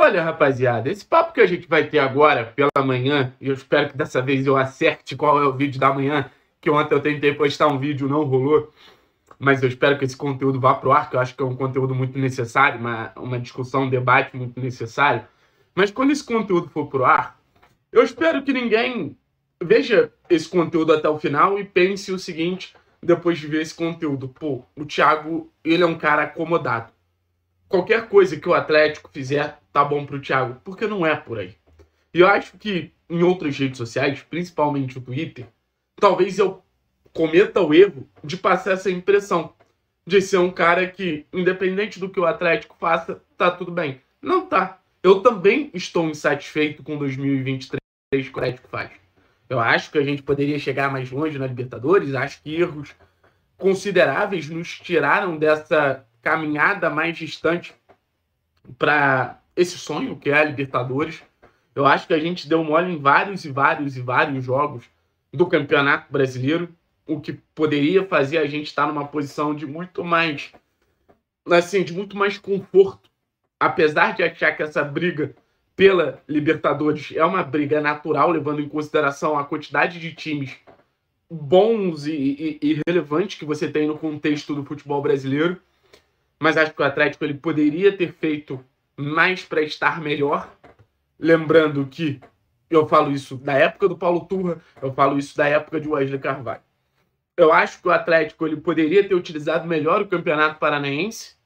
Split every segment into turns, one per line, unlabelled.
Olha, rapaziada, esse papo que a gente vai ter agora pela manhã, e eu espero que dessa vez eu acerte qual é o vídeo da manhã, que ontem eu tentei postar um vídeo, não rolou. Mas eu espero que esse conteúdo vá pro ar, que eu acho que é um conteúdo muito necessário, uma, uma discussão, um debate muito necessário. Mas quando esse conteúdo for pro ar, eu espero que ninguém veja esse conteúdo até o final e pense o seguinte, depois de ver esse conteúdo, pô, o Thiago, ele é um cara acomodado. Qualquer coisa que o Atlético fizer, tá bom pro Thiago, porque não é por aí. E eu acho que em outras redes sociais, principalmente o Twitter, talvez eu cometa o erro de passar essa impressão de ser um cara que, independente do que o Atlético faça, tá tudo bem. Não tá. Eu também estou insatisfeito com 2023 que o Atlético faz. Eu acho que a gente poderia chegar mais longe na Libertadores, acho que erros consideráveis nos tiraram dessa caminhada mais distante para esse sonho que é a Libertadores. Eu acho que a gente deu mole em vários e vários e vários jogos do Campeonato Brasileiro, o que poderia fazer a gente estar numa posição de muito mais assim, de muito mais conforto, apesar de achar que essa briga pela Libertadores é uma briga natural, levando em consideração a quantidade de times bons e, e, e relevantes que você tem no contexto do futebol brasileiro. Mas acho que o Atlético ele poderia ter feito mas para estar melhor. Lembrando que eu falo isso da época do Paulo Turra, eu falo isso da época de Wesley Carvalho. Eu acho que o Atlético ele poderia ter utilizado melhor o Campeonato Paranaense.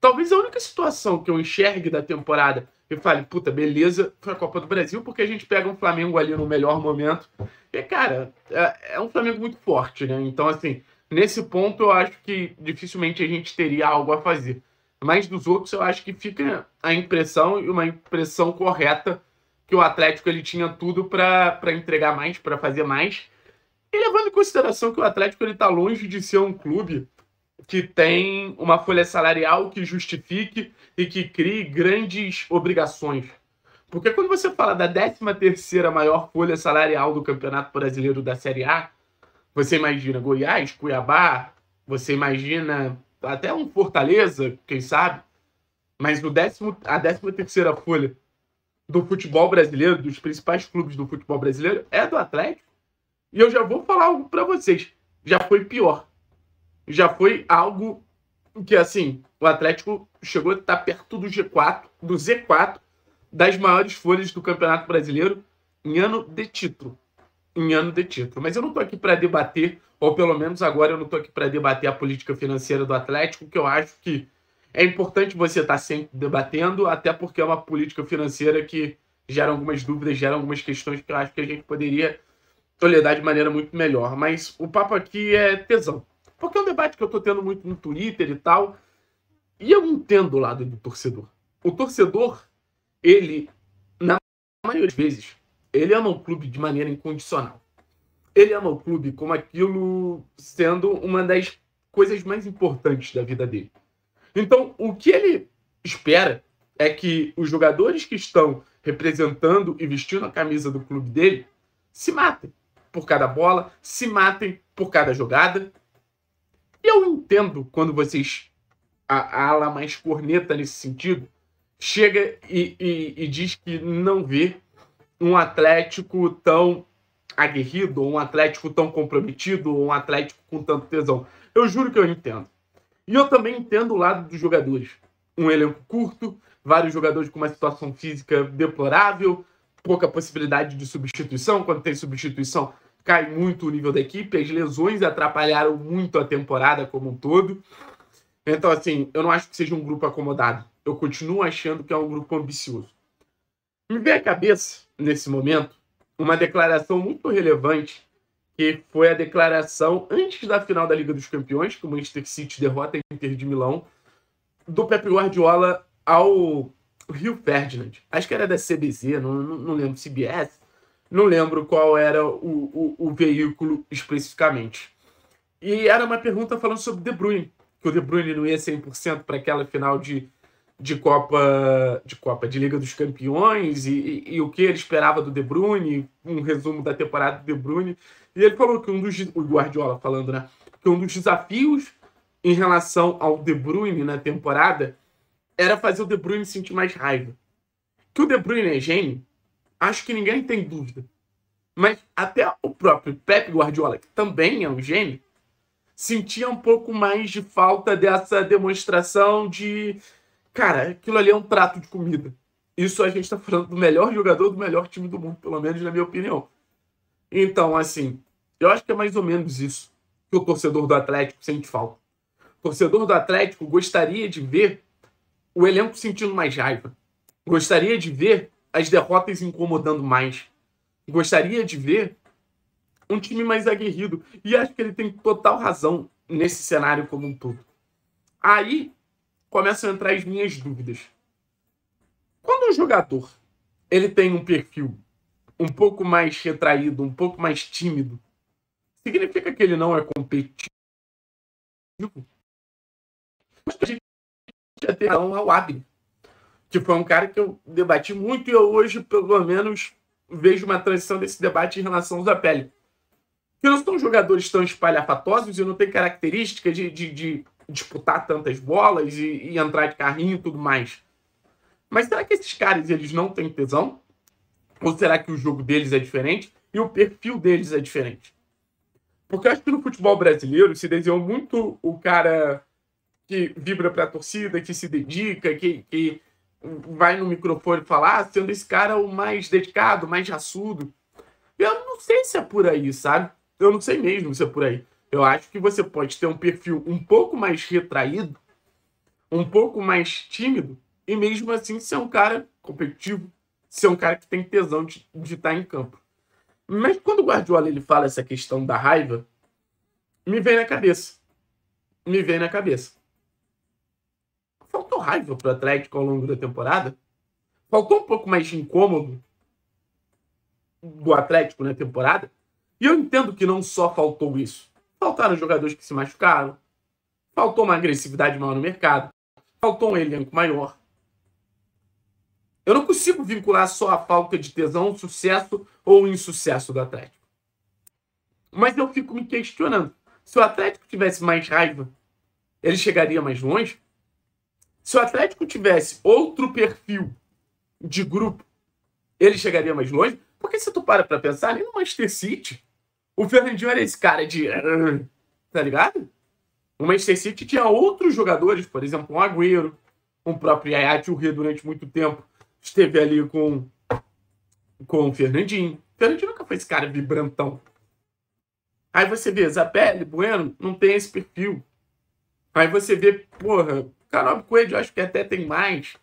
Talvez a única situação que eu enxergue da temporada e fale, puta, beleza, foi a Copa do Brasil, porque a gente pega um Flamengo ali no melhor momento. E, cara, é, é um Flamengo muito forte, né? Então, assim, nesse ponto eu acho que dificilmente a gente teria algo a fazer. Mas dos outros, eu acho que fica a impressão, e uma impressão correta, que o Atlético ele tinha tudo para entregar mais, para fazer mais. E levando em consideração que o Atlético ele está longe de ser um clube que tem uma folha salarial que justifique e que crie grandes obrigações. Porque quando você fala da 13ª maior folha salarial do Campeonato Brasileiro da Série A, você imagina Goiás, Cuiabá, você imagina até um Fortaleza, quem sabe. Mas no décimo, a 13 terceira folha do futebol brasileiro, dos principais clubes do futebol brasileiro, é do Atlético. E eu já vou falar algo para vocês. Já foi pior. Já foi algo que, assim, o Atlético chegou a estar tá perto do G4, do Z4, das maiores folhas do Campeonato Brasileiro em ano de título. Em ano de título. Mas eu não tô aqui para debater ou pelo menos agora eu não estou aqui para debater a política financeira do Atlético, que eu acho que é importante você estar tá sempre debatendo, até porque é uma política financeira que gera algumas dúvidas, gera algumas questões que eu acho que a gente poderia tolerar de maneira muito melhor. Mas o papo aqui é tesão. Porque é um debate que eu estou tendo muito no Twitter e tal, e eu entendo o lado do torcedor. O torcedor, ele, na maioria das vezes, ele ama o clube de maneira incondicional ele ama é o clube como aquilo sendo uma das coisas mais importantes da vida dele. Então, o que ele espera é que os jogadores que estão representando e vestindo a camisa do clube dele se matem por cada bola, se matem por cada jogada. E eu entendo quando vocês, a, a ala mais corneta nesse sentido, chega e, e, e diz que não vê um Atlético tão aguerrido, um Atlético tão comprometido, um Atlético com tanto tesão. Eu juro que eu entendo. E eu também entendo o lado dos jogadores. Um elenco curto, vários jogadores com uma situação física deplorável, pouca possibilidade de substituição. Quando tem substituição, cai muito o nível da equipe. As lesões atrapalharam muito a temporada como um todo. Então, assim, eu não acho que seja um grupo acomodado. Eu continuo achando que é um grupo ambicioso. Me vem à cabeça, nesse momento, uma declaração muito relevante, que foi a declaração antes da final da Liga dos Campeões, que o Manchester City derrota a Inter de Milão, do Pep Guardiola ao Rio Ferdinand. Acho que era da CBC, não, não, não lembro, CBS, não lembro qual era o, o, o veículo especificamente. E era uma pergunta falando sobre De Bruyne, que o De Bruyne não ia 100% para aquela final de de Copa de Copa de Liga dos Campeões e, e, e, o que ele esperava do De Bruyne, um resumo da temporada do De Bruyne. E ele falou que um dos o Guardiola falando, né, que um dos desafios em relação ao De Bruyne na temporada era fazer o De Bruyne sentir mais raiva. Que o De Bruyne é gênio, acho que ninguém tem dúvida. Mas até o próprio Pep Guardiola, que também é um gênio, sentia um pouco mais de falta dessa demonstração de Cara, aquilo ali é um prato de comida. Isso a gente está falando do melhor jogador do melhor time do mundo, pelo menos na minha opinião. Então, assim, eu acho que é mais ou menos isso que o torcedor do Atlético sente falta. O torcedor do Atlético gostaria de ver o elenco sentindo mais raiva. Gostaria de ver as derrotas incomodando mais. Gostaria de ver um time mais aguerrido. E acho que ele tem total razão nesse cenário como um todo. Aí começam a entrar as minhas dúvidas. Quando um jogador ele tem um perfil um pouco mais retraído, um pouco mais tímido, significa que ele não é competitivo? Mas a gente já tem ao Abner, que foi um cara que eu debati muito e eu hoje, pelo menos, vejo uma transição desse debate em relação ao Zapelli. Que não são jogadores tão espalhafatosos e não têm característica de, de, de disputar tantas bolas e, e entrar de carrinho e tudo mais. Mas será que esses caras eles não têm tesão? Ou será que o jogo deles é diferente e o perfil deles é diferente? Porque eu acho que no futebol brasileiro se desenhou muito o cara que vibra para a torcida, que se dedica, que, que vai no microfone falar, ah, sendo esse cara o mais dedicado, o mais raçudo. Eu não sei se é por aí, sabe? Eu não sei mesmo se é por aí. Eu acho que você pode ter um perfil um pouco mais retraído, um pouco mais tímido, e mesmo assim ser um cara competitivo, ser um cara que tem tesão de, de estar tá em campo. Mas quando o Guardiola ele fala essa questão da raiva, me vem na cabeça. Me vem na cabeça. Faltou raiva para o Atlético ao longo da temporada? Faltou um pouco mais de incômodo do Atlético na temporada? E eu entendo que não só faltou isso. Faltaram jogadores que se machucaram. Faltou uma agressividade maior no mercado. Faltou um elenco maior. Eu não consigo vincular só a falta de tesão, sucesso ou insucesso do Atlético. Mas eu fico me questionando. Se o Atlético tivesse mais raiva, ele chegaria mais longe? Se o Atlético tivesse outro perfil de grupo, ele chegaria mais longe? Porque se tu para pra pensar, nem no Manchester City, o Fernandinho era esse cara de. Tá ligado? O Manchester City tinha outros jogadores, por exemplo, um Agüero, um próprio Yaya Touré durante muito tempo esteve ali com, com o Fernandinho. O Fernandinho nunca foi esse cara vibrantão. Aí você vê Zapelli, Bueno, não tem esse perfil. Aí você vê, porra, Canob Coelho, acho que até tem mais.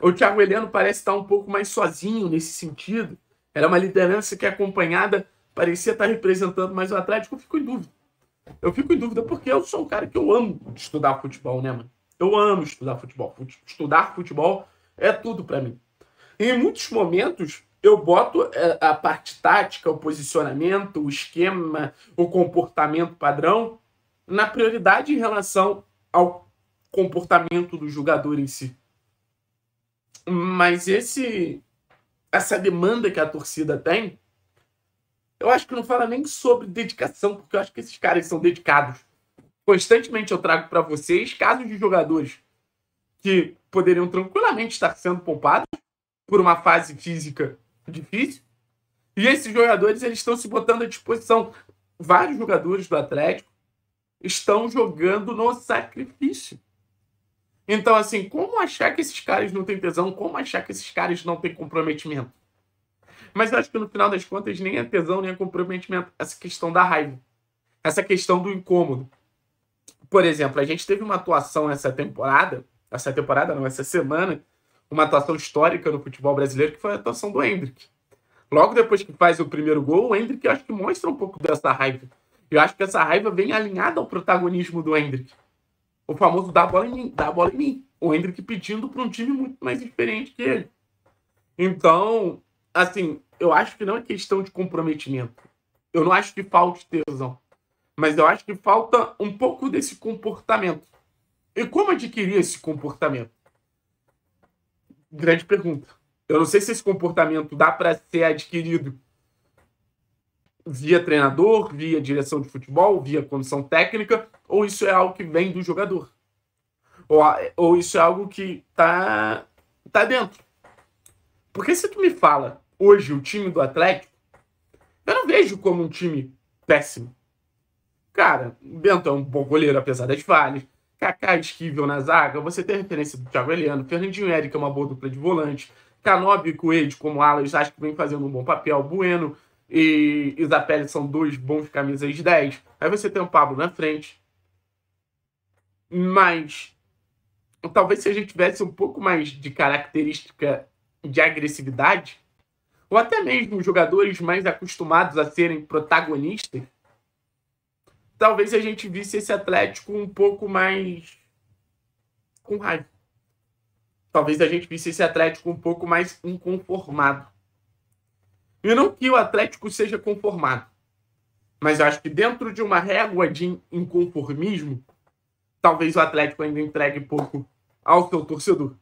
O Thiago Heleno parece estar um pouco mais sozinho nesse sentido. Era uma liderança que é acompanhada parecia estar tá representando, mais o Atlético eu fico em dúvida. Eu fico em dúvida porque eu sou um cara que eu amo estudar futebol, né, mano? Eu amo estudar futebol. Estudar futebol é tudo para mim. E em muitos momentos eu boto é, a parte tática, o posicionamento, o esquema, o comportamento padrão na prioridade em relação ao comportamento do jogador em si. Mas esse essa demanda que a torcida tem eu acho que não fala nem sobre dedicação, porque eu acho que esses caras são dedicados. Constantemente eu trago para vocês casos de jogadores que poderiam tranquilamente estar sendo poupados por uma fase física difícil. E esses jogadores eles estão se botando à disposição. Vários jogadores do Atlético estão jogando no sacrifício. Então, assim, como achar que esses caras não têm tesão? Como achar que esses caras não têm comprometimento? Mas acho que no final das contas, nem é tesão, nem é comprometimento. Essa questão da raiva. Essa questão do incômodo. Por exemplo, a gente teve uma atuação essa temporada, essa temporada não, essa semana, uma atuação histórica no futebol brasileiro, que foi a atuação do Hendrick. Logo depois que faz o primeiro gol, o Hendrick acho que mostra um pouco dessa raiva. Eu acho que essa raiva vem alinhada ao protagonismo do Hendrick. O famoso dá a bola em mim, dá bola em mim. O Hendrick pedindo para um time muito mais diferente que ele. Então, assim, eu acho que não é questão de comprometimento. Eu não acho que falte tesão. Mas eu acho que falta um pouco desse comportamento. E como adquirir esse comportamento? Grande pergunta. Eu não sei se esse comportamento dá para ser adquirido via treinador, via direção de futebol, via condição técnica, ou isso é algo que vem do jogador. Ou, ou isso é algo que tá, tá dentro. Porque se tu me fala hoje o time do Atlético, eu não vejo como um time péssimo. Cara, o Bento é um bom goleiro, apesar das falhas. Kaká esquivel na zaga, você tem referência do Thiago Eliano, Fernandinho Eric é uma boa dupla de volante, Canobi e Coelho como alas, acho que vem fazendo um bom papel, Bueno e Isapelli são dois bons camisas 10. Aí você tem o Pablo na frente. Mas talvez se a gente tivesse um pouco mais de característica de agressividade, ou até mesmo jogadores mais acostumados a serem protagonistas, talvez a gente visse esse Atlético um pouco mais com raiva. Talvez a gente visse esse Atlético um pouco mais inconformado. E não que o Atlético seja conformado, mas eu acho que dentro de uma régua de inconformismo, talvez o Atlético ainda entregue pouco ao seu torcedor.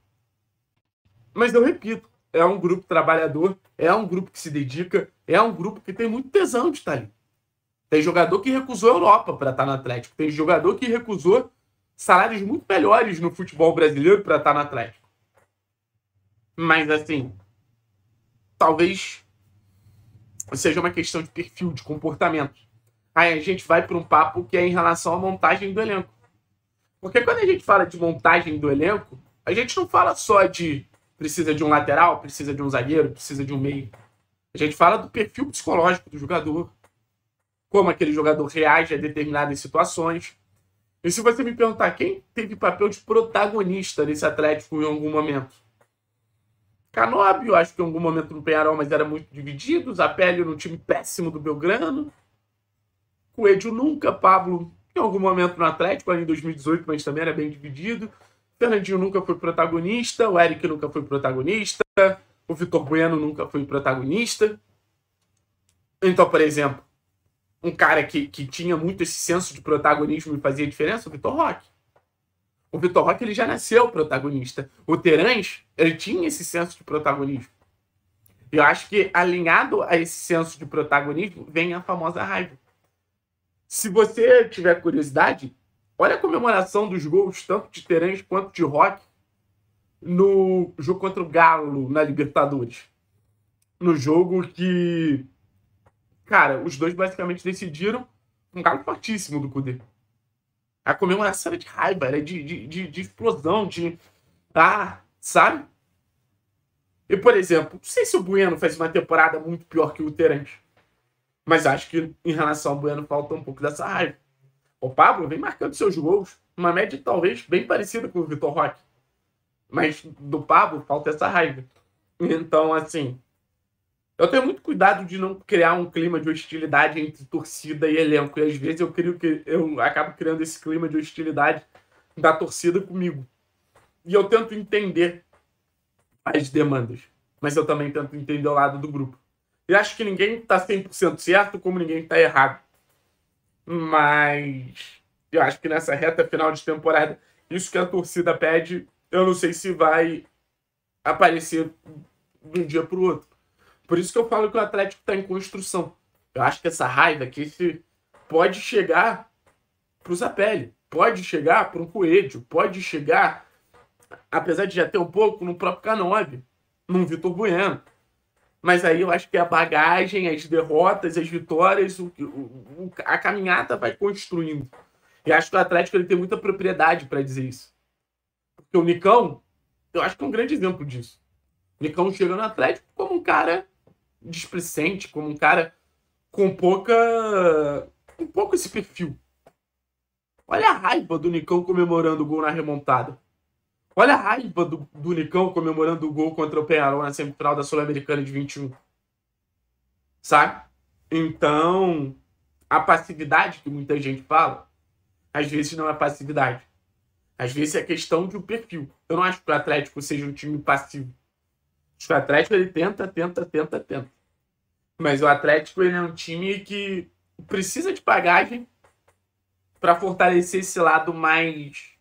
Mas eu repito, é um grupo trabalhador, é um grupo que se dedica, é um grupo que tem muito tesão de estar ali. Tem jogador que recusou a Europa para estar no Atlético, tem jogador que recusou salários muito melhores no futebol brasileiro para estar no Atlético. Mas assim, talvez seja uma questão de perfil, de comportamento. Aí a gente vai para um papo que é em relação à montagem do elenco. Porque quando a gente fala de montagem do elenco, a gente não fala só de Precisa de um lateral, precisa de um zagueiro, precisa de um meio. A gente fala do perfil psicológico do jogador, como aquele jogador reage a determinadas situações. E se você me perguntar quem teve papel de protagonista nesse Atlético em algum momento? Canóbio, acho que em algum momento no Penharol, mas era muito dividido. Zapelli no time péssimo do Belgrano. Coelho nunca, Pablo em algum momento no Atlético, ali em 2018, mas também era bem dividido. Fernandinho nunca foi protagonista, o Eric nunca foi protagonista, o Vitor Bueno nunca foi protagonista. Então, por exemplo, um cara que, que tinha muito esse senso de protagonismo e fazia diferença, o Vitor Roque. O Vitor Roque ele já nasceu protagonista. O Terãs, ele tinha esse senso de protagonismo. E eu acho que alinhado a esse senso de protagonismo vem a famosa raiva. Se você tiver curiosidade, Olha a comemoração dos gols, tanto de Terence quanto de Rock, no jogo contra o Galo na Libertadores. No jogo que, cara, os dois basicamente decidiram um galo fortíssimo do Kudê. A comemoração era é de raiva, era é de, de, de, de explosão, de. Ah, sabe? E, por exemplo, não sei se o Bueno fez uma temporada muito pior que o Terence. Mas acho que em relação ao Bueno falta um pouco dessa raiva. O Pablo vem marcando seus gols, uma média talvez bem parecida com o Vitor Roque. Mas do Pablo falta essa raiva. Então, assim, eu tenho muito cuidado de não criar um clima de hostilidade entre torcida e elenco. E às vezes eu crio que eu acabo criando esse clima de hostilidade da torcida comigo. E eu tento entender as demandas, mas eu também tento entender o lado do grupo. E acho que ninguém está 100% certo, como ninguém está errado. Mas eu acho que nessa reta final de temporada, isso que a torcida pede, eu não sei se vai aparecer de um dia para o outro. Por isso que eu falo que o Atlético está em construção. Eu acho que essa raiva aqui pode chegar para o Zapelli, pode chegar para um Coelho, pode chegar, apesar de já ter um pouco, no próprio K9, num Vitor Bueno. Mas aí eu acho que a bagagem, as derrotas, as vitórias, o, o, a caminhada vai construindo. E acho que o Atlético ele tem muita propriedade para dizer isso. Porque o Nicão, eu acho que é um grande exemplo disso. O Nicão chega no Atlético como um cara displicente, como um cara com pouca. com pouco esse perfil. Olha a raiva do Nicão comemorando o gol na remontada. Olha a raiva do, do Nicão comemorando o gol contra o Penharol na semifinal da Sul-Americana de 21. Sabe? Então, a passividade que muita gente fala, às vezes não é passividade. Às vezes é questão de um perfil. Eu não acho que o Atlético seja um time passivo. Acho que o Atlético ele tenta, tenta, tenta, tenta. Mas o Atlético ele é um time que precisa de bagagem para fortalecer esse lado mais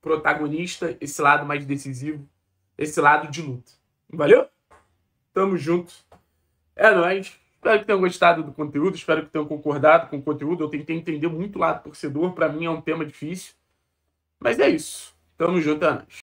protagonista, esse lado mais decisivo, esse lado de luta. Valeu? Tamo junto. É nóis. Espero que tenham gostado do conteúdo, espero que tenham concordado com o conteúdo. Eu tentei entender muito o lado torcedor, para mim é um tema difícil. Mas é isso. Tamo junto, é nóis.